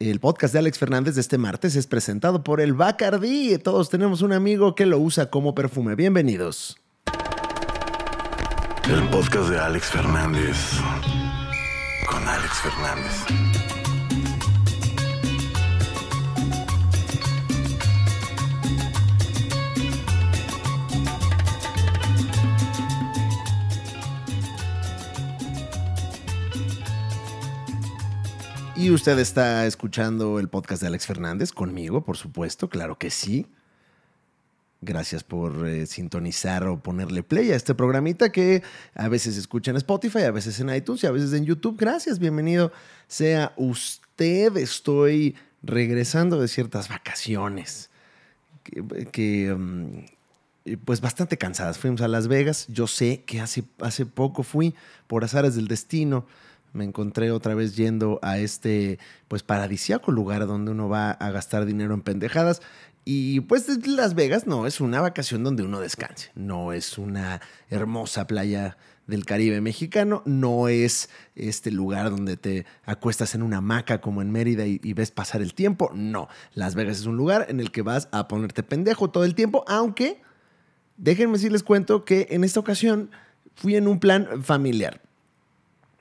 El podcast de Alex Fernández de este martes es presentado por el Bacardi. Todos tenemos un amigo que lo usa como perfume. Bienvenidos. El podcast de Alex Fernández. Con Alex Fernández. Y usted está escuchando el podcast de Alex Fernández conmigo, por supuesto, claro que sí. Gracias por eh, sintonizar o ponerle play a este programita que a veces escucha en Spotify, a veces en iTunes y a veces en YouTube. Gracias, bienvenido sea usted. Estoy regresando de ciertas vacaciones que, mm, eh, pues bastante cansadas. Fuimos a Las Vegas, yo sé que hace, hace poco fui por azares del destino me encontré otra vez yendo a este pues paradisíaco lugar donde uno va a gastar dinero en pendejadas y pues Las Vegas no es una vacación donde uno descanse, no es una hermosa playa del Caribe mexicano, no es este lugar donde te acuestas en una hamaca como en Mérida y, y, ves pasar el tiempo, no, Las Vegas es un lugar en el que vas a ponerte pendejo todo el tiempo, aunque déjenme si les cuento que en esta ocasión fui en un plan familiar.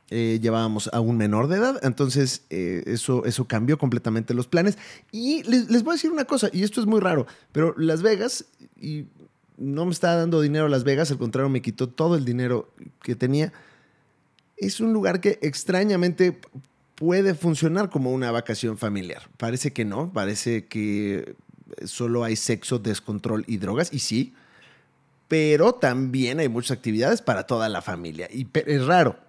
Eh, llevábamos a un menor de edad, entonces eh, eso, eso cambió completamente los planes. Y les, les, voy a decir una cosa, y esto es muy raro, pero Las Vegas, y no me está dando dinero Las Vegas, al contrario, me quitó todo el dinero que tenía. Es un lugar que extrañamente puede funcionar como una vacación familiar. Parece que no, parece que solo hay sexo, descontrol y drogas, y sí, pero también hay muchas actividades para toda la familia. Y es raro,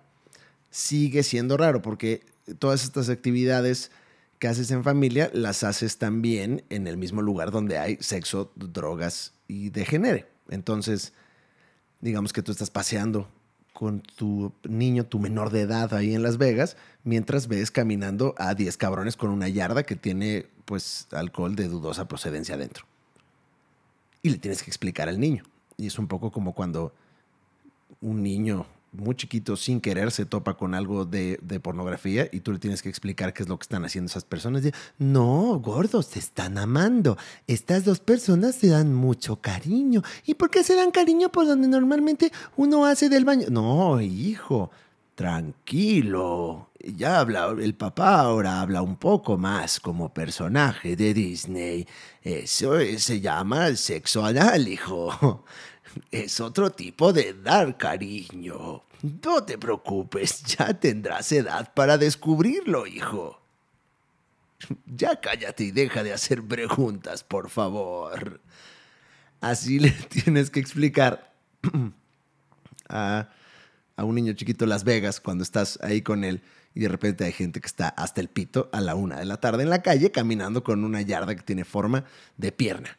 sigue siendo raro porque todas estas actividades que haces en familia las haces también en el mismo lugar donde hay sexo, drogas y degenere. Entonces, digamos que tú estás paseando con tu niño, tu menor de edad ahí en Las Vegas, mientras ves caminando a 10 cabrones con una yarda que tiene pues alcohol de dudosa procedencia adentro. Y le tienes que explicar al niño. Y es un poco como cuando un niño muy chiquito, sin querer, se topa con algo de, pornografía y tú le tienes que explicar qué es lo que están haciendo esas personas. no, gordos, se están amando. Estas dos personas se dan mucho cariño. ¿Y por qué se dan cariño por donde normalmente uno hace del baño? No, hijo, tranquilo. Ya habla el papá, ahora habla un poco más como personaje de Disney. Eso eh, se llama sexo anal, hijo es otro tipo de dar cariño. No te preocupes, ya tendrás edad para descubrirlo, hijo. Ya cállate y deja de hacer preguntas, por favor. Así le tienes que explicar a, a, un niño chiquito Las Vegas cuando estás ahí con él y de repente hay gente que está hasta el pito a la una de la tarde en la calle caminando con una yarda que tiene forma de pierna.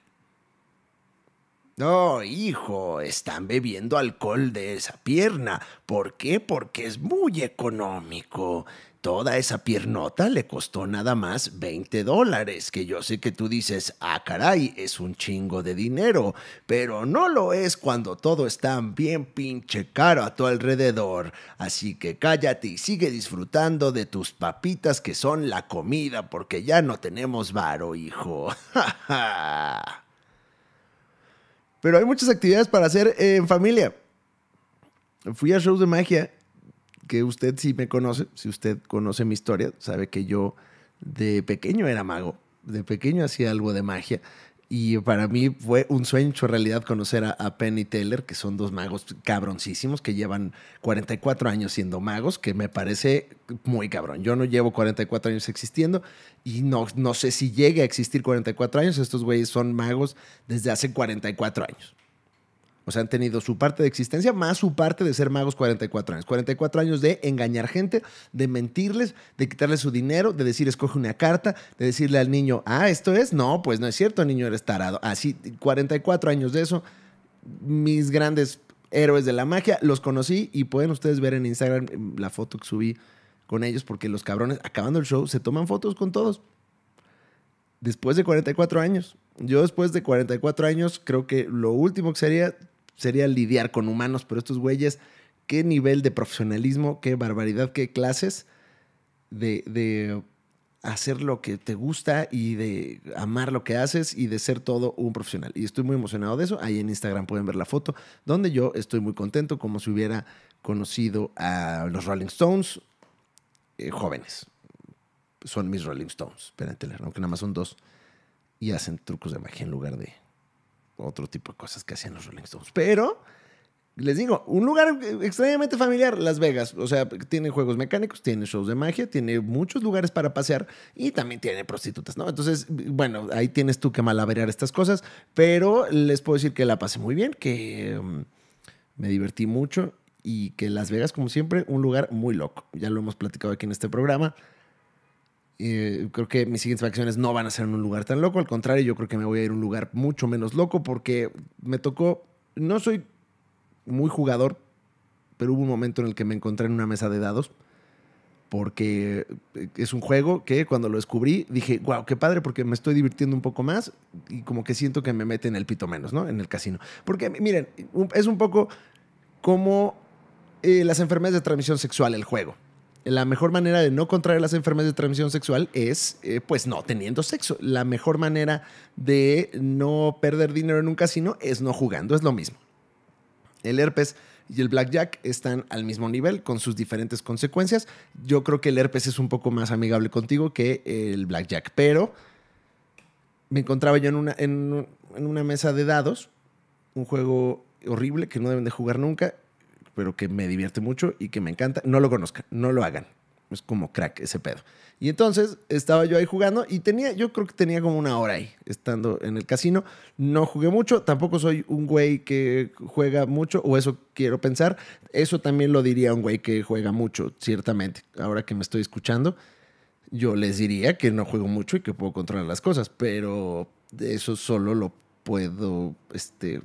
No, hijo, están bebiendo alcohol de esa pierna. ¿Por qué? Porque es muy económico. Toda esa piernota le costó nada más 20 dólares, que yo sé que tú dices, ah, caray, es un chingo de dinero, pero no lo es cuando todo está bien pinche caro a tu alrededor. Así que cállate y sigue disfrutando de tus papitas que son la comida, porque ya no tenemos varo, hijo. Pero hay muchas actividades para hacer en familia. Fui a shows de magia, que usted sí me conoce, si usted conoce mi historia, sabe que yo de pequeño era mago, de pequeño hacía algo de magia y para mí fue un sueño hecho realidad conocer a, Penny Penn Taylor, que son dos magos cabroncísimos, que llevan 44 años siendo magos, que me parece muy cabrón. Yo no llevo 44 años existiendo y no, no sé si llegue a existir 44 años. Estos güeyes son magos desde hace 44 años. O sea, han tenido su parte de existencia más su parte de ser magos 44 años. 44 años de engañar gente, de mentirles, de quitarles su dinero, de decir escoge una carta, de decirle al niño, ah, esto es. No, pues no es cierto, niño, eres tarado. Así, 44 años de eso. Mis grandes héroes de la magia, los conocí y pueden ustedes ver en Instagram em, la foto que subí con ellos porque los cabrones, acabando el show, se toman fotos con todos. Después de 44 años. Yo después de 44 años creo que lo último que sería sería lidiar con humanos, pero estos güeyes, qué nivel de profesionalismo, qué barbaridad, qué clases de, hacer lo que te gusta y de amar lo que haces y de ser todo un profesional. Y estoy muy emocionado de eso. Ahí en Instagram pueden ver la foto donde yo estoy muy contento como si hubiera conocido a los Rolling Stones eh, jóvenes. Son mis Rolling Stones, espérate, aunque nada más son dos y hacen trucos de magia en lugar de otro tipo de cosas que hacían los Rolling Stones. Pero, les digo, un lugar extrañamente familiar, Las Vegas. O sea, tiene juegos mecánicos, tiene shows de magia, tiene muchos lugares para pasear y también tiene prostitutas, ¿no? Entonces, bueno, ahí tienes tú que malaberear estas cosas, pero les puedo decir que la pasé muy bien, que mm, me divertí mucho y que Las Vegas, como siempre, un lugar muy loco. Ya lo hemos platicado aquí en este programa. Eh, creo que mis siguientes vacaciones no van a ser en un lugar tan loco. Al contrario, yo creo que me voy a ir a un lugar mucho menos loco porque me tocó. No soy muy jugador, pero hubo un momento en el que me encontré en una mesa de dados. Porque eh, es un juego que cuando lo descubrí dije, wow, qué padre, porque me estoy divirtiendo un poco más y como que siento que me mete en el pito menos, ¿no? En el casino. Porque, miren, es un poco como eh, las enfermedades de transmisión sexual, el juego. La mejor manera de no contraer las enfermedades de transmisión sexual es, eh, pues, no teniendo sexo. La mejor manera de no perder dinero en un casino es no jugando, es lo mismo. El herpes y el blackjack están al mismo nivel con sus diferentes consecuencias. Yo creo que el herpes es un poco más amigable contigo que el blackjack, pero me encontraba yo en una, en una mesa de dados, un juego horrible que no deben de jugar nunca, pero que me divierte mucho y que me encanta. No lo conozcan, no lo hagan. Es como crack ese pedo. Y entonces estaba yo ahí jugando y tenía, yo creo que tenía como una hora ahí estando en el casino. No jugué mucho, tampoco soy un güey que juega mucho, o eso quiero pensar. Eso también lo diría un güey que juega mucho, ciertamente. Ahora que me estoy escuchando, yo les diría que no juego mucho y que puedo controlar las cosas, pero eso solo lo puedo este,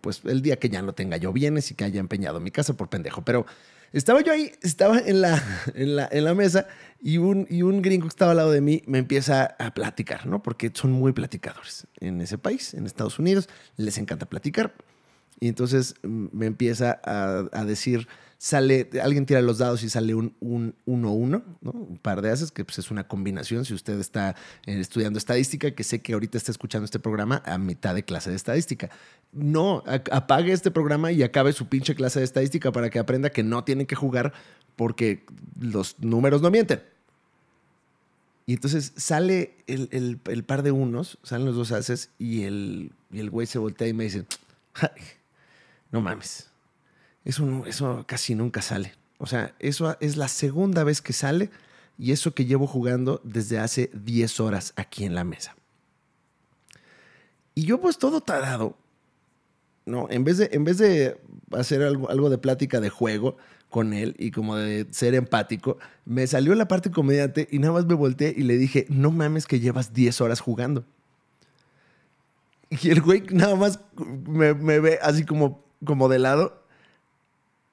pues el día que ya no tenga yo bienes y que haya empeñado mi casa por pendejo. Pero estaba yo ahí, estaba en la, en la, mesa y un, y un gringo que estaba al lado de mí me empieza a platicar, ¿no? Porque son muy platicadores en ese país, en Estados Unidos, les encanta platicar. Y entonces mm, me empieza a, a decir sale, alguien tira los dados y sale un 1-1, un, uno, Un par de haces, que pues, es una combinación. Si usted está eh, estudiando estadística, que sé que ahorita está escuchando este programa a mitad de clase de estadística. No, apague este programa y acabe su pinche clase de estadística para que aprenda que no tiene que jugar porque los números no mienten. Y entonces sale el, par de unos, salen los dos haces y el, y el güey se voltea y me dice, no mames eso, eso casi nunca sale. O sea, eso es la segunda vez que sale y eso que llevo jugando desde hace 10 horas aquí en la mesa. Y yo pues todo tarado, no, en vez de, en vez de hacer algo, de plática de juego con él y como de ser empático, me salió la parte comediante y nada más me volteé y le dije, no mames que llevas 10 horas jugando. Y el güey nada más me, ve así como, como de lado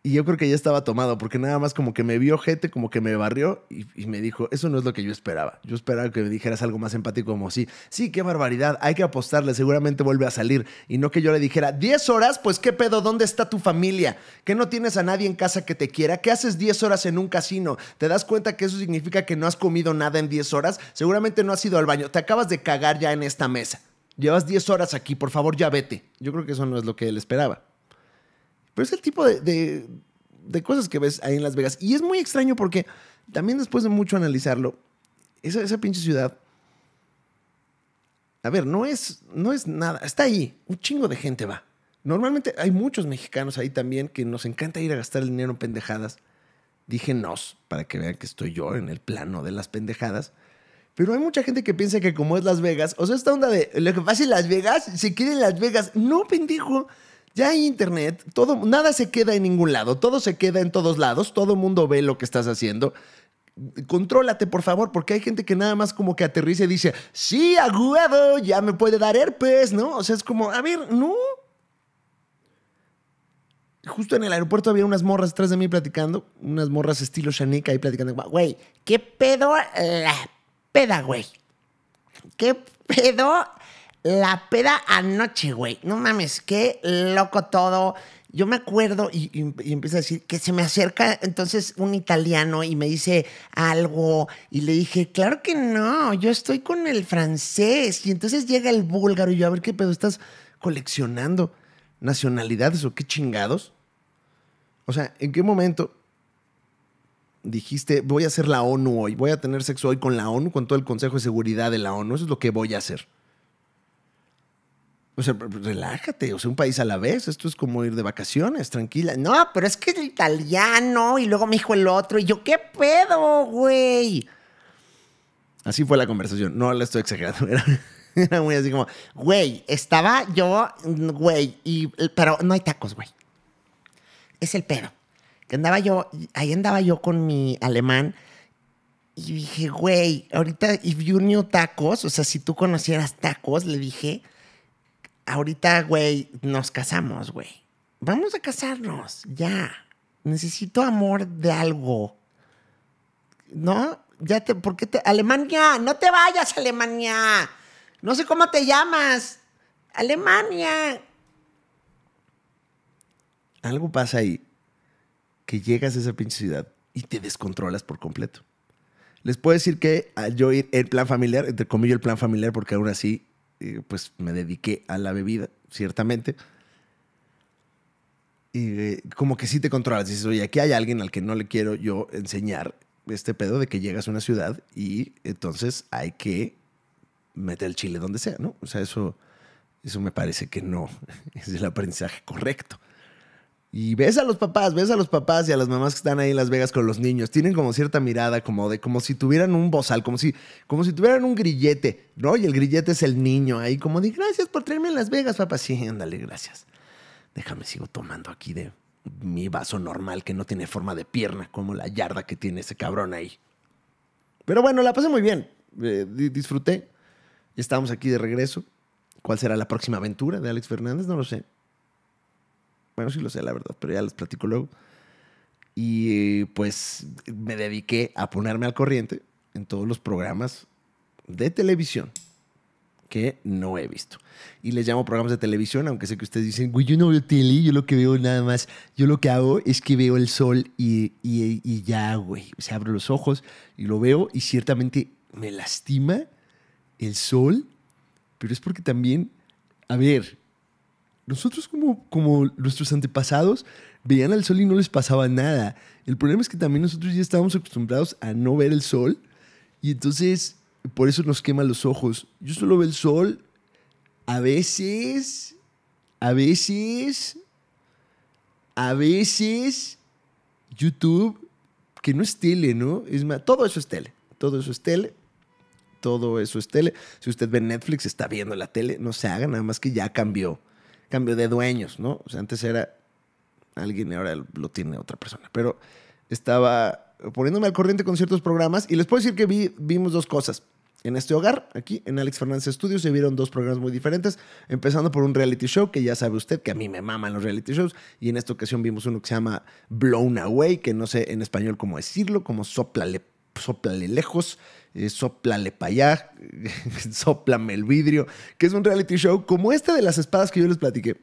y yo creo que ya estaba tomado, porque nada más como que me vio gente, como que me barrió y, me dijo, eso no es lo que yo esperaba. Yo esperaba que me dijeras algo más empático como, sí, sí, qué barbaridad, hay que apostarle, seguramente vuelve a salir. Y no que yo le dijera, 10 horas, pues qué pedo, ¿dónde está tu familia? ¿Que no tienes a nadie en casa que te quiera? ¿Qué haces 10 horas en un casino? ¿Te das cuenta que eso significa que no has comido nada en 10 horas? Seguramente no has ido al baño, te acabas de cagar ya en esta mesa. Llevas 10 horas aquí, por favor, ya vete. Yo creo que eso no es lo que él esperaba. Pero es el tipo de, cosas que ves ahí en Las Vegas. Y es muy extraño porque también después de mucho analizarlo, esa, esa pinche ciudad, a ver, no es, no es nada, está ahí, un chingo de gente va. Normalmente hay muchos mexicanos ahí también que nos encanta ir a gastar el dinero en pendejadas. Dije nos, para que vean que estoy yo en el plano de las pendejadas. Pero hay mucha gente que piensa que como es Las Vegas, o sea, esta onda de lo que pasa en Las Vegas, si quieren Las Vegas. No, pendejo. Ya hay internet, todo, nada se queda en ningún lado, todo se queda en todos lados, todo el mundo ve lo que estás haciendo. Contrólate, por favor, porque hay gente que nada más como que aterriza y dice, sí, aguado, ya me puede dar herpes, ¿no? O sea, es como, a ver, no. Justo en el aeropuerto había unas morras atrás de mí platicando, unas morras estilo Shanika ahí platicando, güey, ¿qué pedo la peda, güey? ¿Qué pedo la peda anoche, güey. No mames, qué loco todo. Yo me acuerdo y, y, empiezo a decir que se me acerca entonces un italiano y me dice algo y le dije, claro que no, yo estoy con el francés. Y entonces llega el búlgaro y yo, a ver qué pedo, estás coleccionando nacionalidades o qué chingados. O sea, ¿en qué momento dijiste, voy a hacer la ONU hoy, voy a tener sexo hoy con la ONU, con todo el Consejo de Seguridad de la ONU? Eso es lo que voy a hacer. O sea, relájate, o sea, un país a la vez, esto es como ir de vacaciones, tranquila. No, pero es que el italiano y luego me dijo el otro y yo, ¿qué pedo, güey? Así fue la conversación, no le estoy exagerando, era, muy así como, güey, estaba yo, güey, y, pero no hay tacos, güey. Es el pedo. Que andaba yo, ahí andaba yo con mi alemán y dije, güey, ahorita, if you knew tacos, o sea, si tú conocieras tacos, le dije ahorita, güey, nos casamos, güey. Vamos a casarnos, ya. Necesito amor de algo. ¿No? Ya te, ¿por qué te? Alemania, no te vayas, Alemania. No sé cómo te llamas. Alemania. Algo pasa ahí que llegas a esa pinche ciudad y te descontrolas por completo. Les puedo decir que ah, yo ir el plan familiar, entre comillas el plan familiar, porque aún así pues me dediqué a la bebida, ciertamente. Y eh, como que sí te controlas, dices, oye, aquí hay alguien al que no le quiero yo enseñar este pedo de que llegas a una ciudad y entonces hay que meter el chile donde sea, ¿no? O sea, eso, eso me parece que no es el aprendizaje correcto. Y ves a los papás, ves a los papás y a las mamás que están ahí en Las Vegas con los niños. Tienen como cierta mirada, como de, como si tuvieran un bozal, como si, como si tuvieran un grillete, ¿no? Y el grillete es el niño ahí, como de, gracias por traerme a Las Vegas, papá. Sí, ándale, gracias. Déjame, sigo tomando aquí de mi vaso normal que no tiene forma de pierna, como la yarda que tiene ese cabrón ahí. Pero bueno, la pasé muy bien. Eh, disfruté. Estamos aquí de regreso. ¿Cuál será la próxima aventura de Alex Fernández? No lo sé. Bueno, sí lo sé, la verdad, pero ya les platico luego. Y eh, pues me dediqué a ponerme al corriente en todos los programas de televisión que no he visto. Y les llamo programas de televisión, aunque sé que ustedes dicen, güey, yo no veo tele, yo lo que veo nada más, yo lo que hago es que veo el sol y, y, y ya, güey. se abro los ojos y lo veo y ciertamente me lastima el sol, pero es porque también, a ver, nosotros como, como nuestros antepasados veían al sol y no les pasaba nada. El problema es que también nosotros ya estábamos acostumbrados a no ver el sol y entonces por eso nos quema los ojos. Yo solo veo el sol a veces, a veces, a veces YouTube, que no es tele, ¿no? Es más, todo eso es tele, todo eso es tele, todo eso es tele. Si usted ve Netflix, está viendo la tele, no se haga, nada más que ya cambió cambio de dueños, ¿no? O sea, antes era alguien y ahora lo tiene otra persona. Pero estaba poniéndome al corriente con ciertos programas y les puedo decir que vimos dos cosas. En este hogar, aquí en Alex Fernández Studios, se vieron dos programas muy diferentes, empezando por un reality show que ya sabe usted que a mí me maman los reality shows, y en esta ocasión vimos uno que se llama Blown Away, que no sé en español cómo decirlo, como soplale soplale lejos, eh, soplale para allá, soplame el vidrio, que es un reality show como este de las espadas que yo les platiqué.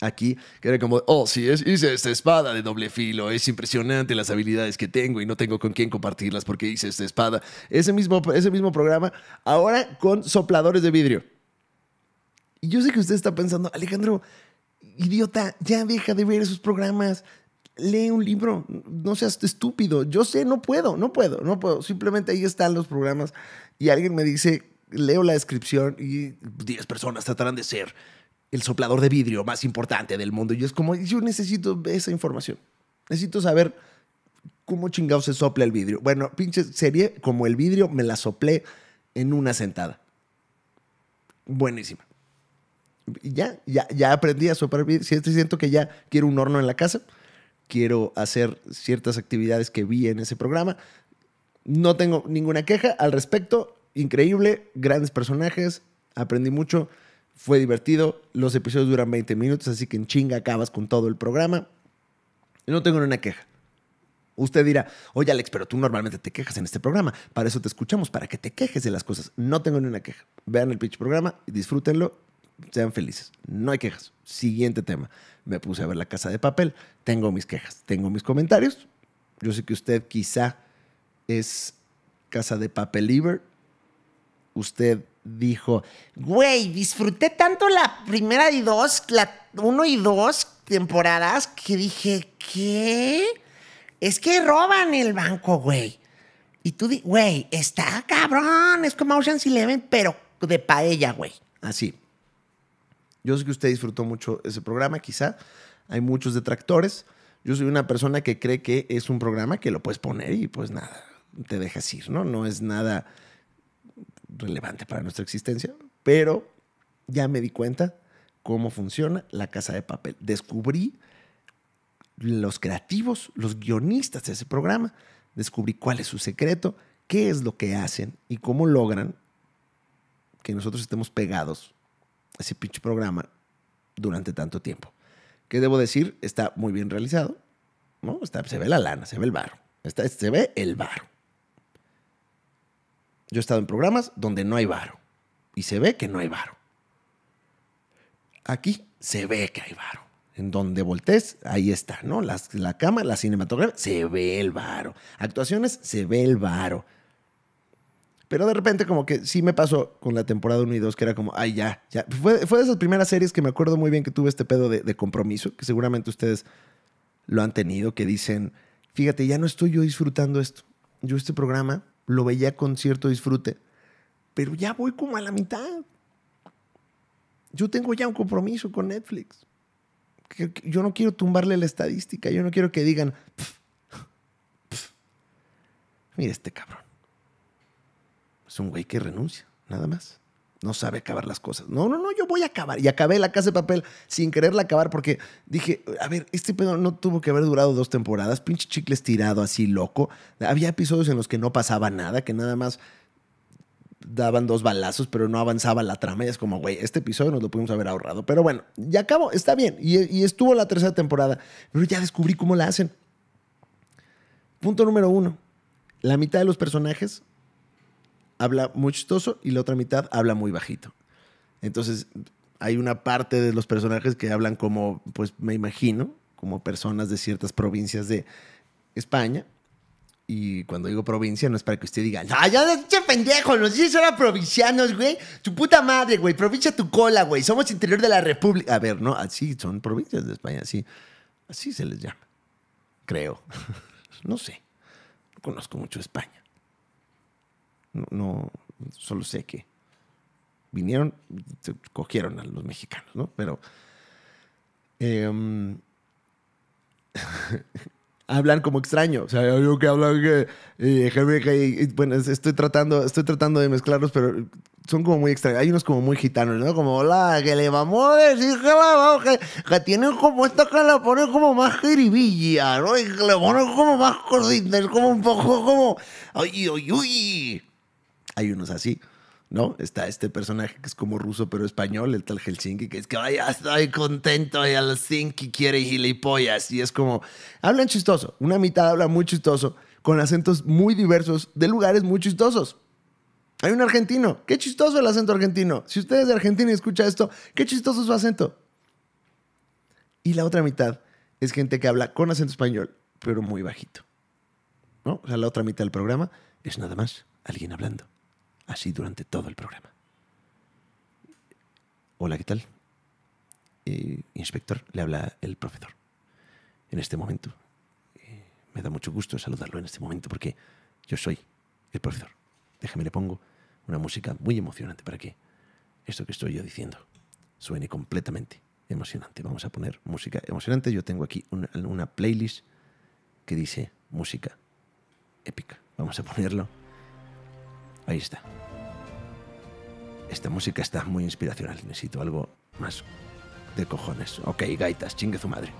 Aquí, que era como, oh, sí, es, hice esta espada de doble filo, es impresionante las habilidades que tengo y no tengo con quién compartirlas porque hice esta espada. Ese mismo, ese mismo programa, ahora con sopladores de vidrio. Y yo sé que usted está pensando, Alejandro, idiota, ya deja de ver esos programas, lee un libro, no seas estúpido. Yo sé, no puedo, no puedo, no puedo. Simplemente ahí están los programas y alguien me dice, leo la descripción y 10 personas tratarán de ser el soplador de vidrio más importante del mundo. Y es como, yo necesito esa información. Necesito saber cómo chingado se sopla el vidrio. Bueno, pinche serie como el vidrio me la soplé en una sentada. Buenísima. Ya, ya, ya aprendí a soplar vidrio. Siento que ya quiero un horno en la casa quiero hacer ciertas actividades que vi en ese programa. No tengo ninguna queja al respecto. Increíble, grandes personajes, aprendí mucho, fue divertido. Los episodios duran 20 minutos, así que en chinga acabas con todo el programa. No tengo ninguna queja. Usted dirá, oye Alex, pero tú normalmente te quejas en este programa. Para eso te escuchamos, para que te quejes de las cosas. No tengo ninguna queja. Vean el pitch programa, disfrútenlo sean felices. No hay quejas. Siguiente tema. Me puse a ver la casa de papel. Tengo mis quejas, tengo mis comentarios. Yo sé que usted quizá es casa de papel libre. Usted dijo, güey, disfruté tanto la primera y dos, la uno y dos temporadas que dije, ¿qué? Es que roban el banco, güey. Y tú, güey, está cabrón, es como Ocean's Eleven, pero de paella, güey. Así. Yo sé que usted disfrutó mucho ese programa, quizá. Hay muchos detractores. Yo soy una persona que cree que es un programa que lo puedes poner y pues nada, te dejas ir, ¿no? No es nada relevante para nuestra existencia, pero ya me di cuenta cómo funciona la casa de papel. Descubrí los creativos, los guionistas de ese programa, descubrí cuál es su secreto, qué es lo que hacen y cómo logran que nosotros estemos pegados ese pinche programa durante tanto tiempo. ¿Qué debo decir? Está muy bien realizado, ¿no? se ve la lana, se ve el barro. Está, se ve el barro. Yo he estado en programas donde no hay varo y se ve que no hay varo. Aquí se ve que hay varo. En donde voltees, ahí está, ¿no? la cama, la cinematografía, se ve el varo. Actuaciones, se ve el varo. Pero de repente como que sí me pasó con la temporada 1 y 2 que era como, ay, ya, ya. Fue, de esas primeras series que me acuerdo muy bien que tuve este pedo de, compromiso, que seguramente ustedes lo han tenido, que dicen, fíjate, ya no estoy yo disfrutando esto. Yo este programa lo veía con cierto disfrute, pero ya voy como a la mitad. Yo tengo ya un compromiso con Netflix. Yo no quiero tumbarle la estadística, yo no quiero que digan, mire mira este cabrón es un güey que renuncia, nada más. No sabe acabar las cosas. No, no, no, yo voy a acabar. Y acabé la casa de papel sin quererla acabar porque dije, a ver, este pedo no tuvo que haber durado dos temporadas, pinche chicles tirado así loco. Había episodios en los que no pasaba nada, que nada más daban dos balazos, pero no avanzaba la trama. Y es como, güey, este episodio nos lo pudimos haber ahorrado. Pero bueno, ya acabó, está bien. Y, y, estuvo la tercera temporada. Pero ya descubrí cómo la hacen. Punto número uno. La mitad de los personajes habla muy chistoso y la otra mitad habla muy bajito. Entonces, hay una parte de los personajes que hablan como, pues me imagino, como personas de ciertas provincias de España. Y cuando digo provincia, no es para que usted diga, ¡Ah, ya, che pendejo! Los dices son provincianos, güey. Tu puta madre, güey. Provincia tu cola, güey. Somos interior de la República. A ver, no, así son provincias de España, así. Así se les llama. Creo. no sé. No conozco mucho España. No, solo sé que vinieron, cogieron a los mexicanos, ¿no? Pero em, hablan como extraño. O sea, yo que hablan que. bueno, estoy tratando, estoy tratando de mezclarlos, pero son como muy extraños. Hay unos como muy gitanos, ¿no? Como, hola, que le vamos a decir que, la, que tienen como esta que la ponen como más jiribilla, ¿no? Y que le ponen como más corditas. como un poco como. ¡Ay, uy, uy! hay unos así. ¿no? Está este personaje que es como ruso pero español, el tal Helsinki, que es que vaya, estoy contento y Helsinki quiere gilipollas. Y es como, hablan chistoso, una mitad habla muy chistoso, con acentos muy diversos, de lugares muy chistosos. Hay un argentino, qué chistoso el acento argentino. Si usted es de Argentina y escucha esto, qué chistoso su acento. Y la otra mitad es gente que habla con acento español, pero muy bajito. ¿No? O sea, la otra mitad del programa es nada más alguien hablando así durante todo el programa. Hola, ¿qué tal? Eh, inspector, le habla el profesor. En este momento, eh, me da mucho gusto saludarlo en este momento porque yo soy el profesor. Déjeme le pongo una música muy emocionante para que esto que estoy yo diciendo suene completamente emocionante. Vamos a poner música emocionante. Yo tengo aquí una playlist que dice música épica. Vamos a ponerlo. Ahí está. Esta música está muy inspiracional. Necesito algo más de cojones. Ok, gaitas, chingue su madre.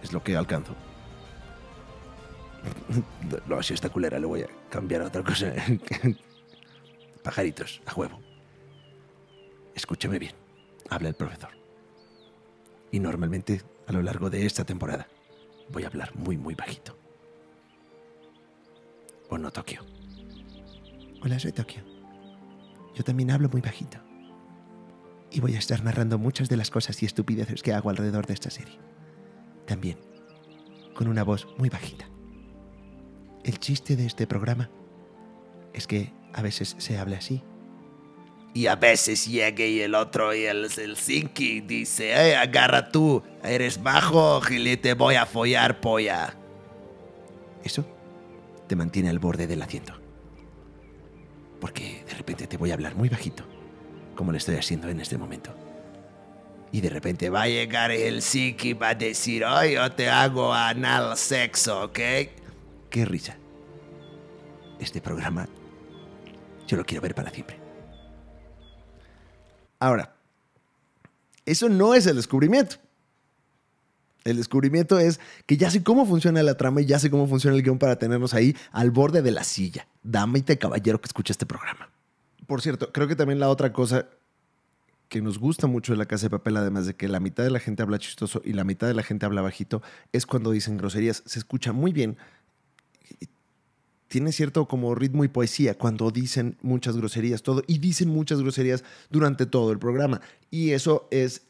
Es lo que alcanzo. No, si esta culera le voy a cambiar a otra cosa. Pajaritos, a huevo. Escúcheme bien, habla el profesor. Y normalmente, a lo largo de esta temporada, voy a hablar muy, muy bajito. O no Tokio. Hola, soy Tokio. Yo también hablo muy bajito. Y voy a estar narrando muchas de las cosas y estupideces que hago alrededor de esta serie. También, con una voz muy bajita. El chiste de este programa es que a veces se habla así. Y a veces llega y el otro y el Helsinki dice, eh, agarra tú, eres bajo, te voy a follar, polla. Eso te mantiene al borde del asiento porque de repente te voy a hablar muy bajito, como lo estoy haciendo en este momento. Y de repente va a llegar el psiqui y va a decir, hoy yo te hago anal sexo, ¿ok? Qué risa. Este programa yo lo quiero ver para siempre. Ahora, eso no es el descubrimiento. El descubrimiento es que ya sé cómo funciona la trama y ya sé cómo funciona el guión para tenernos ahí al borde de la silla. te caballero, que escucha este programa. Por cierto, creo que también la otra cosa que nos gusta mucho de la casa de papel, además de que la mitad de la gente habla chistoso y la mitad de la gente habla bajito, es cuando dicen groserías. Se escucha muy bien. Tiene cierto como ritmo y poesía cuando dicen muchas groserías, todo, y dicen muchas groserías durante todo el programa. Y eso es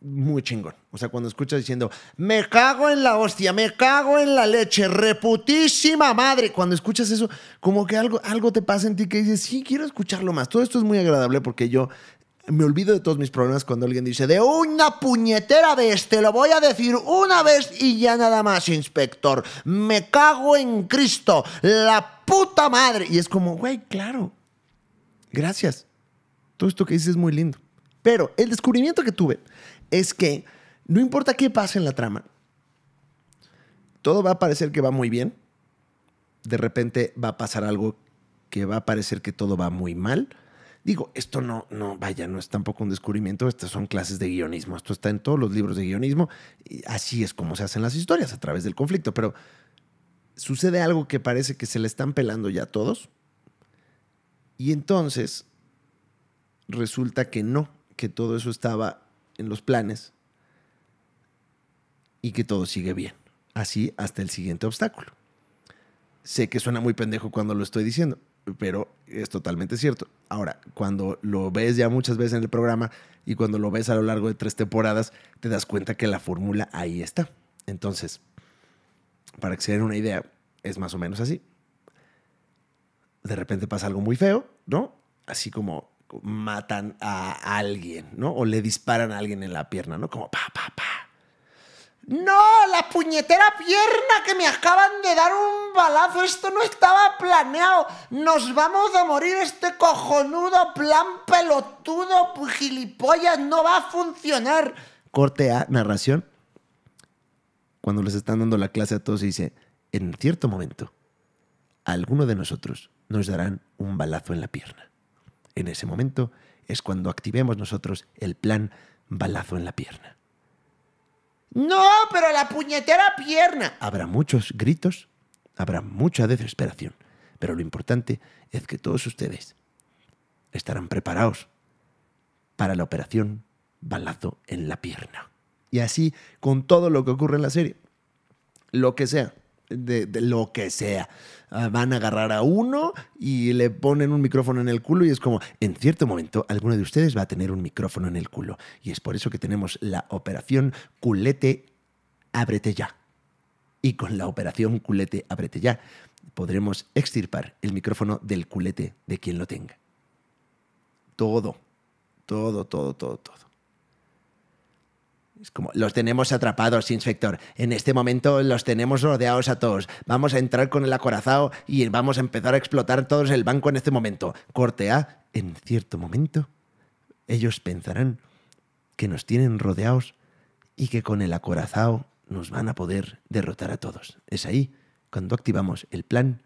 muy chingón. O sea, cuando escuchas diciendo, me cago en la hostia, me cago en la leche, reputísima madre. Cuando escuchas eso, como que algo, algo te pasa en ti que dices, sí, quiero escucharlo más. Todo esto es muy agradable porque yo me olvido de todos mis problemas cuando alguien dice, de una puñetera vez, te lo voy a decir una vez y ya nada más, inspector. Me cago en Cristo, la puta madre. Y es como, güey, claro. Gracias. Todo esto que dices es muy lindo. Pero el descubrimiento que tuve es que no importa qué pase en la trama, todo va a parecer que va muy bien. De repente va a pasar algo que va a parecer que todo va muy mal. Digo, esto no, no, vaya, no es tampoco un descubrimiento, estas son clases de guionismo, esto está en todos los libros de guionismo, así es como se hacen las historias a través del conflicto, pero sucede algo que parece que se le están pelando ya a todos, y entonces resulta que no, que todo eso estaba en los planes y que todo sigue bien. Así hasta el siguiente obstáculo. Sé que suena muy pendejo cuando lo estoy diciendo, pero es totalmente cierto. Ahora, cuando lo ves ya muchas veces en el programa y cuando lo ves a lo largo de tres temporadas, te das cuenta que la fórmula ahí está. Entonces, para que se den una idea, es más o menos así. De repente pasa algo muy feo, ¿no? Así como matan a alguien, ¿no? O le disparan a alguien en la pierna, ¿no? Como pa, pa, pa. No, la puñetera pierna que me acaban de dar un balazo. Esto no estaba planeado. Nos vamos a morir. Este cojonudo plan pelotudo gilipollas no va a funcionar. Corte a narración. Cuando les están dando la clase a todos dice, en cierto momento, alguno de nosotros nos darán un balazo en la pierna. En ese momento es cuando activemos nosotros el plan balazo en la pierna. No, pero la puñetera pierna. Habrá muchos gritos, habrá mucha desesperación, pero lo importante es que todos ustedes estarán preparados para la operación balazo en la pierna. Y así con todo lo que ocurre en la serie, lo que sea, de, lo que sea. Ah, van a agarrar a uno y le ponen un micrófono en el culo y es como, en cierto momento, alguno de ustedes va a tener un micrófono en el culo. Y es por eso que tenemos la operación culete, ábrete ya. Y con la operación culete, ábrete ya, podremos extirpar el micrófono del culete de quien lo tenga. Todo, todo, todo, todo, todo. Es como, los tenemos atrapados, inspector. En este momento los tenemos rodeados a todos. Vamos a entrar con el acorazado y vamos a empezar a explotar todos el banco en este momento. Corte A, en cierto momento, ellos pensarán que nos tienen rodeados y que con el acorazado nos van a poder derrotar a todos. Es ahí cuando activamos el plan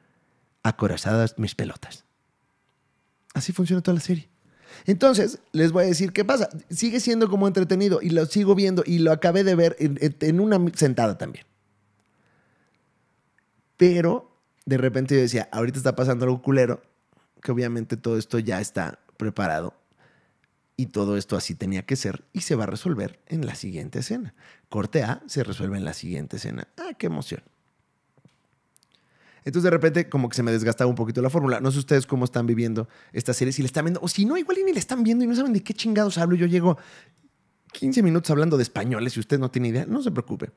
acorazadas mis pelotas. Así funciona toda la serie. Entonces, les voy a decir qué pasa. Sigue siendo como entretenido y lo sigo viendo y lo acabé de ver en, una sentada también. Pero de repente yo decía, ahorita está pasando algo culero, que obviamente todo esto ya está preparado y todo esto así tenía que ser y se va a resolver en la siguiente escena. Corte A se resuelve en la siguiente escena. Ah, qué emoción. Entonces de repente como que se me desgastaba un poquito la fórmula. No sé ustedes cómo están viviendo esta serie, si la están viendo, o si no, igual ni la están viendo y no saben de qué chingados hablo. Yo llego 15 minutos hablando de españoles y usted no tiene idea, no se preocupe.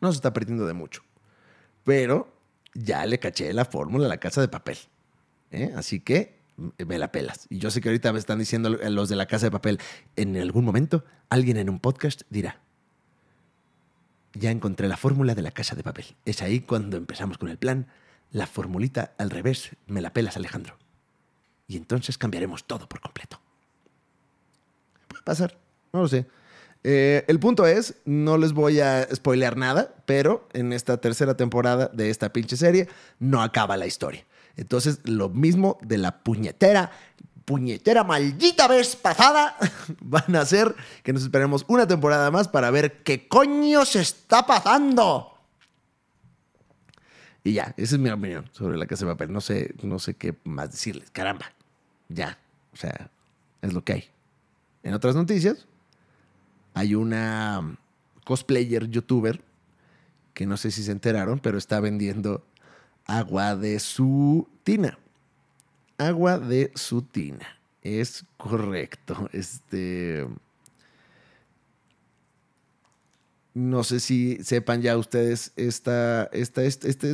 No se está perdiendo de mucho. Pero ya le caché la fórmula a la casa de papel. ¿eh? Así que mm, me la pelas. Y yo sé que ahorita me están diciendo los de la casa de papel, en algún momento alguien en un podcast dirá, ya encontré la fórmula de la casa de papel. Es ahí cuando empezamos con el plan. La formulita al revés, me la pelas Alejandro. Y entonces cambiaremos todo por completo. Puede pasar, no lo sé. Eh, el punto es, no les voy a spoilear nada, pero en esta tercera temporada de esta pinche serie no acaba la historia. Entonces, lo mismo de la puñetera puñetera maldita vez pasada, van a hacer que nos esperemos una temporada más para ver qué coño se está pasando. Y ya, esa es mi opinión sobre la Casa de Papel. No sé, no sé qué más decirles. Caramba, ya. O sea, es lo que hay. En otras noticias, hay una cosplayer youtuber que no sé si se enteraron, pero está vendiendo agua de su tina agua de sutina Es correcto. Este. No sé si sepan ya ustedes esta, esta,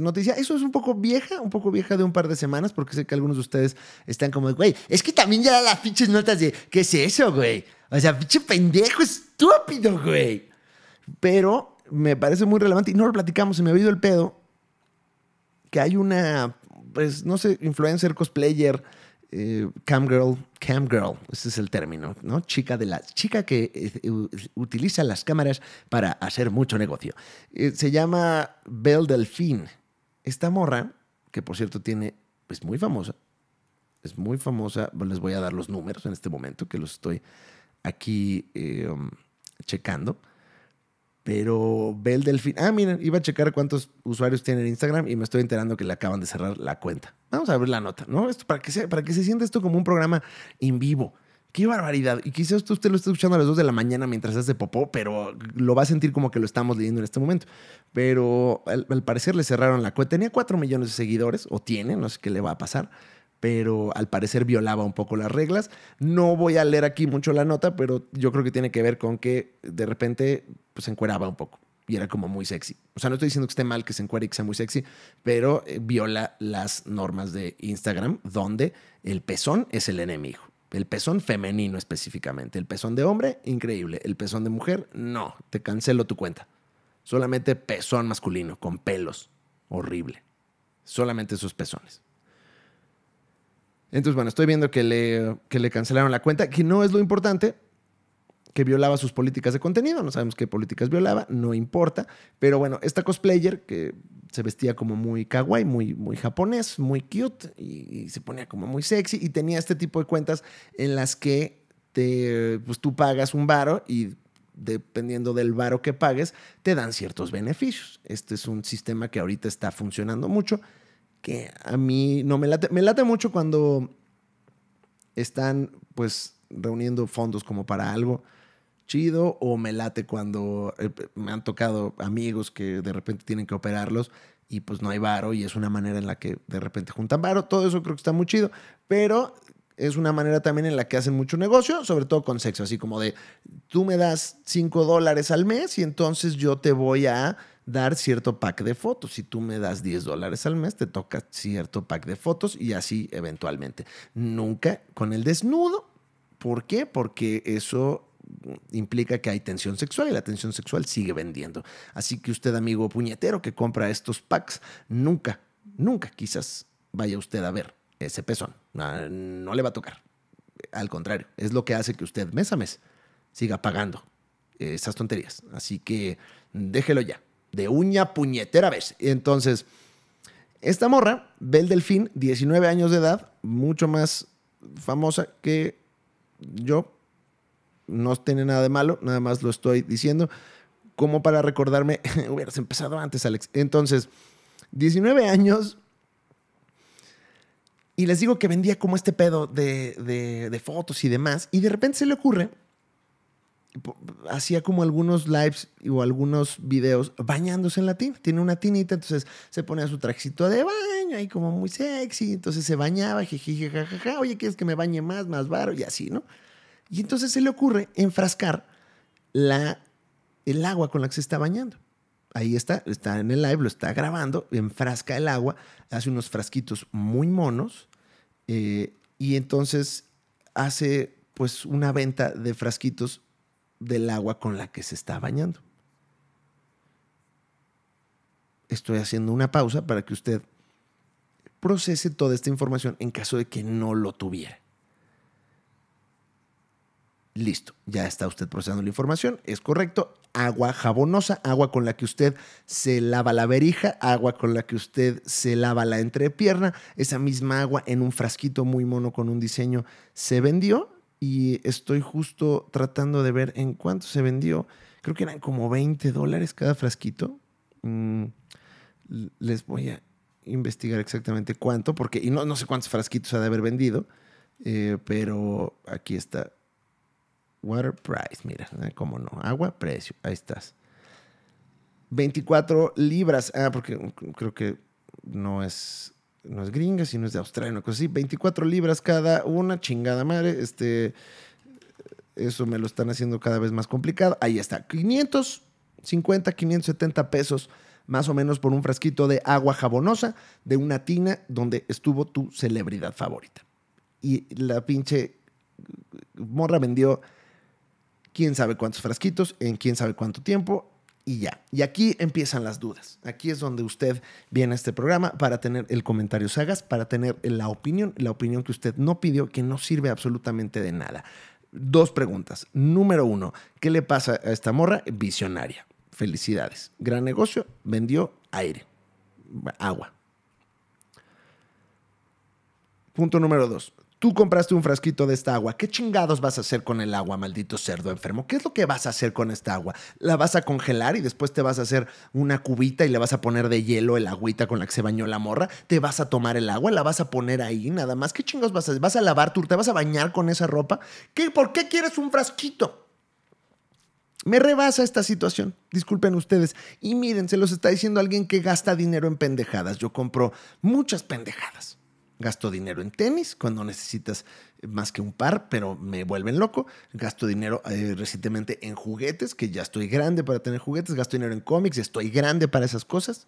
noticia. Eso es un poco vieja, un poco vieja de un par de semanas, porque sé que algunos de ustedes están como, güey, es que también ya las pinches notas de, ¿qué es eso, güey? O sea, pinche pendejo estúpido, güey. Pero me parece muy relevante y no lo platicamos, se me ha oído el pedo, que hay una pues, no sé, influencer, cosplayer, eh, camgirl, camgirl, ese es el término, ¿no? Chica de la chica que eh, utiliza las cámaras para hacer mucho negocio. Eh, se llama Belle Delfín. Esta morra, que por cierto tiene, pues muy famosa, es muy famosa, les voy a dar los números en este momento que los estoy aquí um, checando. Pero Bel delfín. Ah, miren, iba a checar cuántos usuarios tiene en Instagram y me estoy enterando que le acaban de cerrar la cuenta. Vamos a ver la nota, ¿no? Esto para que, para que se sienta esto como un programa en vivo. Qué barbaridad. Y quizás usted lo esté escuchando a las 2 de la mañana mientras hace popó, pero lo va a sentir como que lo estamos leyendo en este momento. Pero al, al parecer le cerraron la cuenta. Tenía 4 millones de seguidores, o tiene, no sé qué le va a pasar pero al parecer violaba un poco las reglas. No voy a leer aquí mucho la nota, pero yo creo que tiene que ver con que de repente se pues, encueraba un poco y era como muy sexy. O sea, no estoy diciendo que esté mal que se encuere y que sea muy sexy, pero eh, viola las normas de Instagram, donde el pezón es el enemigo. El pezón femenino específicamente. El pezón de hombre, increíble. El pezón de mujer, no. Te cancelo tu cuenta. Solamente pezón masculino, con pelos. Horrible. Solamente esos pezones. Entonces, bueno, estoy viendo que le, que le cancelaron la cuenta, que no es lo importante, que violaba sus políticas de contenido, no sabemos qué políticas violaba, no importa, pero bueno, esta cosplayer que se vestía como muy kawaii, muy, muy japonés, muy cute y, se ponía como muy sexy y tenía este tipo de cuentas en las que te, pues, tú pagas un varo y dependiendo del varo que pagues, te dan ciertos beneficios. Este es un sistema que ahorita está funcionando mucho que a mí no me late. Me late mucho cuando están pues reuniendo fondos como para algo chido o me late cuando eh, me han tocado amigos que de repente tienen que operarlos y pues no hay varo y es una manera en la que de repente juntan varo. Todo eso creo que está muy chido, pero es una manera también en la que hacen mucho negocio, sobre todo con sexo, así como de tú me das 5 dólares al mes y entonces yo te voy a dar cierto pack de fotos. Si tú me das 10 dólares al mes, te toca cierto pack de fotos y así eventualmente. Nunca con el desnudo. ¿Por qué? Porque eso implica que hay tensión sexual y la tensión sexual sigue vendiendo. Así que usted, amigo puñetero que compra estos packs, nunca, nunca quizás vaya usted a ver ese pezón. no le va a tocar. Al contrario, es lo que hace que usted mes a mes siga pagando esas tonterías. Así que déjelo ya de uña puñetera vez. Entonces, esta morra, Bel Delfín, 19 años de edad, mucho más famosa que yo. No tiene nada de malo, nada más lo estoy diciendo. Como para recordarme, hubieras empezado antes, Alex. Entonces, 19 años. Y les digo que vendía como este pedo de, de fotos y demás. Y de repente se le ocurre hacía como algunos lives o algunos videos bañándose en la tina. Tiene una tinita, entonces se ponía su trajecito de baño ahí como muy sexy. Entonces se bañaba, jiji, jajaja. Oye, ¿quieres que me bañe más, más varo? Y así, ¿no? Y entonces se le ocurre enfrascar la, el agua con la que se está bañando. Ahí está, está en el live, lo está grabando, enfrasca el agua, hace unos frasquitos muy monos eh, y entonces hace pues una venta de frasquitos del agua con la que se está bañando. Estoy haciendo una pausa para que usted procese toda esta información en caso de que no lo tuviera. Listo, ya está usted procesando la información, es correcto. Agua jabonosa, agua con la que usted se lava la verija, agua con la que usted se lava la entrepierna. Esa misma agua en un frasquito muy mono con un diseño se vendió y estoy justo tratando de ver en cuánto se vendió. Creo que eran como 20 dólares cada frasquito. Mm, les voy a investigar exactamente cuánto, porque y no, no sé cuántos frasquitos ha de haber vendido, eh, pero aquí está. Water price, mira, eh, cómo no. Agua, precio, ahí estás. 24 libras. Ah, porque mm, creo que no es no es gringa, sino es de Australia, una cosa así, 24 libras cada una, chingada madre, este, eso me lo están haciendo cada vez más complicado. Ahí está, 550, 570 pesos más o menos por un frasquito de agua jabonosa de una tina donde estuvo tu celebridad favorita. Y la pinche morra vendió quién sabe cuántos frasquitos en quién sabe cuánto tiempo y ya. Y aquí empiezan las dudas. Aquí es donde usted viene a este programa para tener el comentario sagas, para tener la opinión, la opinión que usted no pidió, que no sirve absolutamente de nada. Dos preguntas. Número uno, ¿qué le pasa a esta morra? Visionaria. Felicidades. Gran negocio, vendió aire, agua. Punto número dos. Tú compraste un frasquito de esta agua. ¿Qué chingados vas a hacer con el agua, maldito cerdo enfermo? ¿Qué es lo que vas a hacer con esta agua? ¿La vas a congelar y después te vas a hacer una cubita y le vas a poner de hielo el agüita con la que se bañó la morra? ¿Te vas a tomar el agua? ¿La vas a poner ahí nada más? ¿Qué chingados vas a hacer? ¿Vas a lavar tú? ¿Te vas a bañar con esa ropa? ¿Qué, ¿Por qué quieres un frasquito? Me rebasa esta situación, disculpen ustedes. Y miren, se los está diciendo alguien que gasta dinero en pendejadas. Yo compro muchas pendejadas. Gasto dinero en tenis cuando necesitas más que un par, pero me vuelven loco. Gasto dinero eh, recientemente en juguetes, que ya estoy grande para tener juguetes. Gasto dinero en cómics, estoy grande para esas cosas.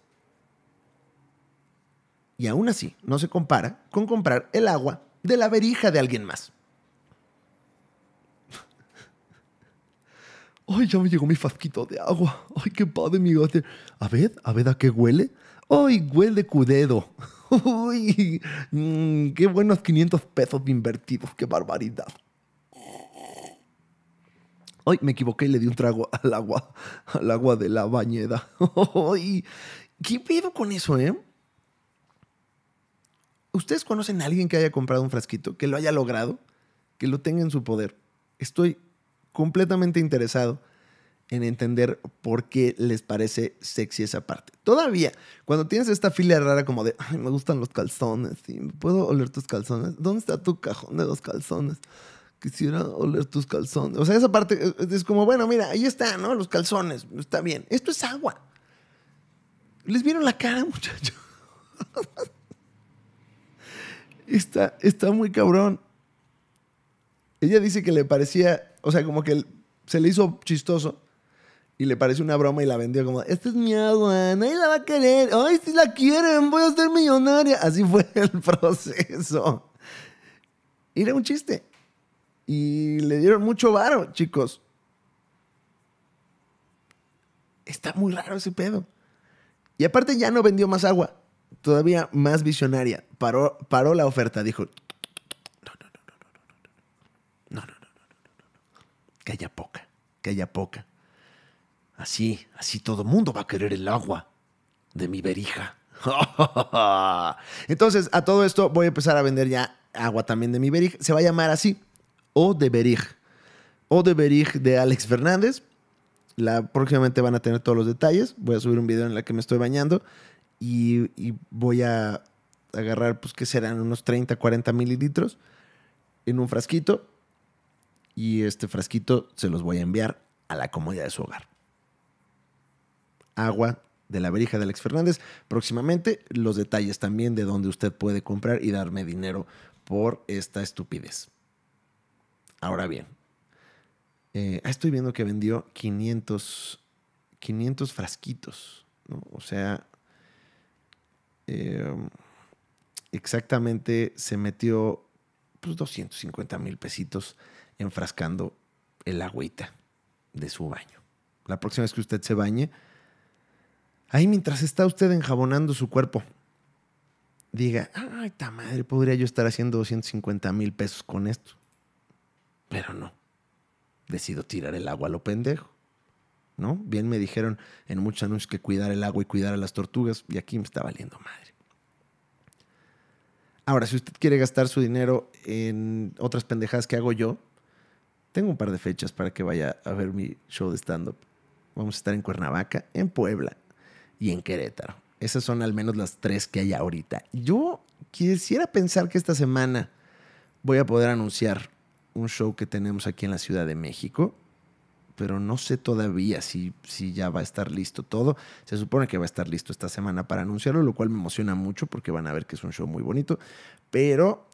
Y aún así, no se compara con comprar el agua de la verija de alguien más. ¡Ay, ya me llegó mi fazquito de agua! ¡Ay, qué padre, mi A ver, a ver a qué huele. ¡Ay, huele cudedo! Uy, mm, qué buenos 500 pesos invertidos, qué barbaridad. Ay, me equivoqué y le di un trago al agua, al agua de la bañeda. ¡Uy! ¿qué pedo con eso, eh? ¿Ustedes conocen a alguien que haya comprado un frasquito, que lo haya logrado, que lo tenga en su poder? Estoy completamente interesado en entender por qué les parece sexy esa parte. Todavía, cuando tienes esta fila rara como de, Ay, me gustan los calzones, ¿sí? ¿puedo oler tus calzones? ¿Dónde está tu cajón de los calzones? Quisiera oler tus calzones. O sea, esa parte eh, es como, bueno, mira, ahí está, ¿no? Los calzones, está bien. Esto es agua. ¿Les vieron la cara, muchachos? está, está muy cabrón. Ella dice que le parecía, o sea, como que se le hizo chistoso y le pareció una broma y la vendió como, esta es mi agua, nadie la va a querer, ay, si la quieren, voy a ser millonaria. Así fue el proceso. Y era un chiste. Y le dieron mucho varo, chicos. Está muy raro ese pedo. Y aparte ya no vendió más agua, todavía más visionaria. Paró, la oferta, dijo, no, no, no, no, no, no, no, no, no, no, no, no, no, no, que haya poca, que haya poca Así, así todo mundo va a querer el agua de mi berija. Entonces, a todo esto voy a empezar a vender ya agua también de mi berija. Se va a llamar así, O de Berij. O de Berij de Alex Fernández. La, próximamente van a tener todos los detalles. Voy a subir un video en el que me estoy bañando y, voy a agarrar, pues, que serán unos 30, 40 mililitros en un frasquito. Y este frasquito se los voy a enviar a la comodidad de su hogar agua de la verija de Alex Fernández. Próximamente los detalles también de dónde usted puede comprar y darme dinero por esta estupidez. Ahora bien, eh, ah, estoy viendo que vendió 500, frasquitos, O sea, em, exactamente se metió pues, 250 mil pesitos enfrascando el agüita de su baño. La próxima vez que usted se bañe, Ahí mientras está usted enjabonando su cuerpo, diga, ay, ta madre, podría yo estar haciendo 250 mil pesos con esto. Pero no, decido tirar el agua a lo pendejo. ¿No? Bien me dijeron en muchos anuncios que cuidar el agua y cuidar a las tortugas, y aquí me está valiendo madre. Ahora, si usted quiere gastar su dinero en otras pendejadas que hago yo, tengo un par de fechas para que vaya a ver mi show de stand-up. Vamos a estar en Cuernavaca, en Puebla, y en Querétaro. Esas son al menos las tres que hay ahorita. Yo quisiera pensar que esta semana voy a poder anunciar un show que tenemos aquí en la Ciudad de México, pero no sé todavía si, si ya va a estar listo todo. Se supone que va a estar listo esta semana para anunciarlo, lo cual me emociona mucho porque van a ver que es un show muy bonito. Pero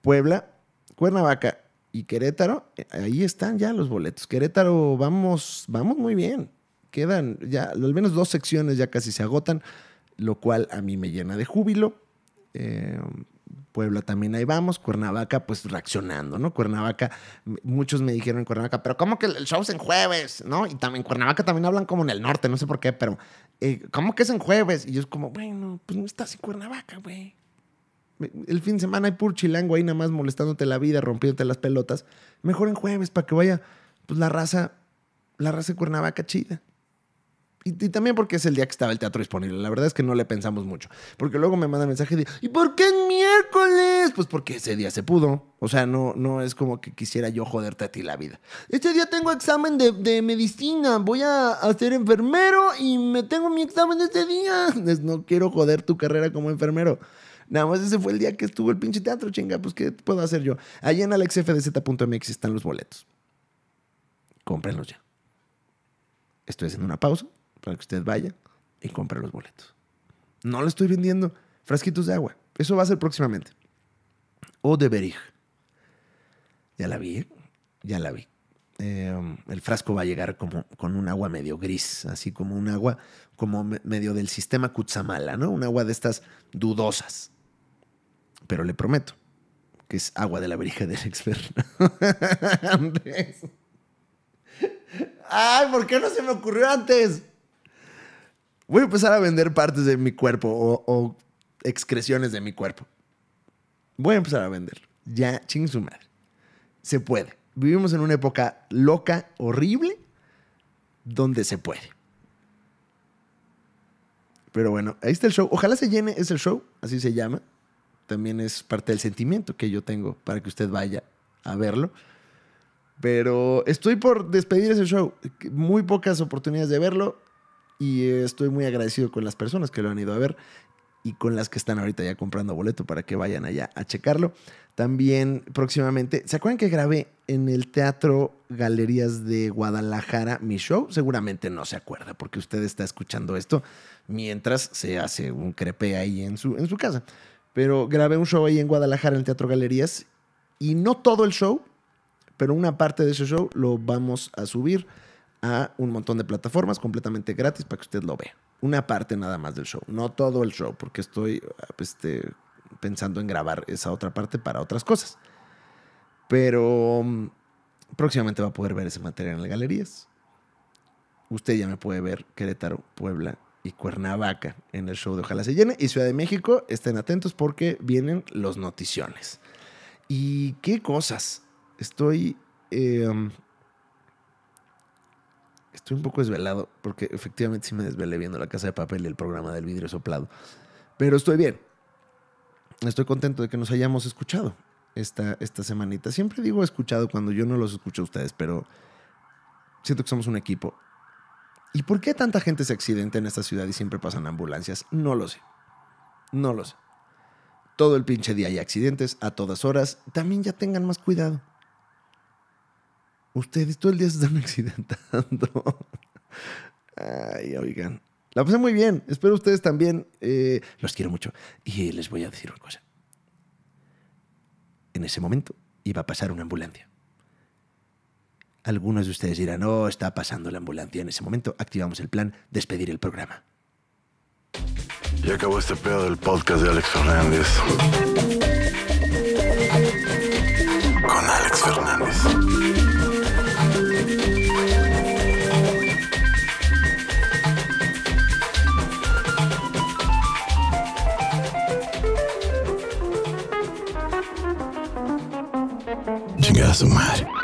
Puebla, Cuernavaca y Querétaro, eh, ahí están ya los boletos. Querétaro, vamos, vamos muy bien quedan ya al menos dos secciones ya casi se agotan, lo cual a mí me llena de júbilo. Eh, Puebla también ahí vamos, Cuernavaca pues reaccionando, ¿no? Cuernavaca, muchos me dijeron en Cuernavaca, pero ¿cómo que el show es en jueves, ¿no? Y también Cuernavaca también hablan como en el norte, no sé por qué, pero eh, ¿cómo que es en jueves? Y yo es como, bueno, pues no estás en Cuernavaca, güey. El fin de semana hay pur chilango ahí nada más molestándote la vida, rompiéndote las pelotas. Mejor en jueves para que vaya pues la raza, la raza de Cuernavaca chida. Y, también porque es el día que estaba el teatro disponible. La verdad es que no le pensamos mucho. Porque luego me manda mensaje de, ¿y por qué es miércoles? Pues porque ese día se pudo. O sea, no, no es como que quisiera yo joderte a ti la vida. Este día tengo examen de, medicina. Voy a, a, ser enfermero y me tengo mi examen este día. No quiero joder tu carrera como enfermero. Nada más ese fue el día que estuvo el pinche teatro, chinga. Pues, ¿qué puedo hacer yo? Allí en alexfdz.mx están los boletos. Cómprenlos ya. Estoy haciendo una pausa para que usted vaya y compre los boletos. No le estoy vendiendo frasquitos de agua. Eso va a ser próximamente. O de berija. Ya la vi, ¿eh? ya la vi. Em, el frasco va a llegar como con un agua medio gris, así como un agua como medio del sistema Kutsamala, ¿no? Un agua de estas dudosas. Pero le prometo que es agua de la verija del experto. Ay, ¿por qué no se me ocurrió antes? Voy a empezar a vender partes de mi cuerpo o, excreciones de mi cuerpo. Voy a empezar a vender. Ya, ching su madre. Se puede. Vivimos en una época loca, horrible, donde se puede. Pero bueno, ahí está el show. Ojalá se llene, ese show, así se llama. También es parte del sentimiento que yo tengo para que usted vaya a verlo. Pero estoy por despedir ese show. Muy pocas oportunidades de verlo. Y estoy muy agradecido con las personas que lo han ido a ver y con las que están ahorita ya comprando boleto para que vayan allá a checarlo. También próximamente, ¿se acuerdan que grabé en el Teatro Galerías de Guadalajara mi show? Seguramente no se acuerda porque usted está escuchando esto mientras se hace un crepe ahí en su, en su casa. Pero grabé un show ahí en Guadalajara en el Teatro Galerías y no todo el show, pero una parte de ese show lo vamos a subir un montón de plataformas completamente gratis para que usted lo vea. Una parte nada más del show, no todo el show, porque estoy pues, este, pensando en grabar esa otra parte para otras cosas. Pero mm, próximamente va a poder ver ese material en las galerías. Usted ya me puede ver Querétaro, Puebla y Cuernavaca en el show de Ojalá se llene. Y Ciudad de México, estén atentos porque vienen los noticiones. Y qué cosas. Estoy... Eh, Estoy un poco desvelado porque efectivamente sí me desvelé viendo la casa de papel y el programa del vidrio soplado. Pero estoy bien. Estoy contento de que nos hayamos escuchado esta, esta semanita. Siempre digo escuchado cuando yo no los escucho a ustedes, pero siento que somos un equipo. ¿Y por qué tanta gente se accidenta en esta ciudad y siempre pasan ambulancias? No lo sé. No lo sé. Todo el pinche día hay accidentes a todas horas. También ya tengan más cuidado. Ustedes todo el día se están accidentando. Ay, oigan. La pasé muy bien. Espero ustedes también. Eh, los quiero mucho. Y les voy a decir una cosa. En ese momento iba a pasar una ambulancia. Algunos de ustedes dirán, oh, está pasando la ambulancia. En ese momento activamos el plan, despedir el programa. Y acabó este pedo del podcast de Alex Fernández. Con Alex Fernández. orgasmar.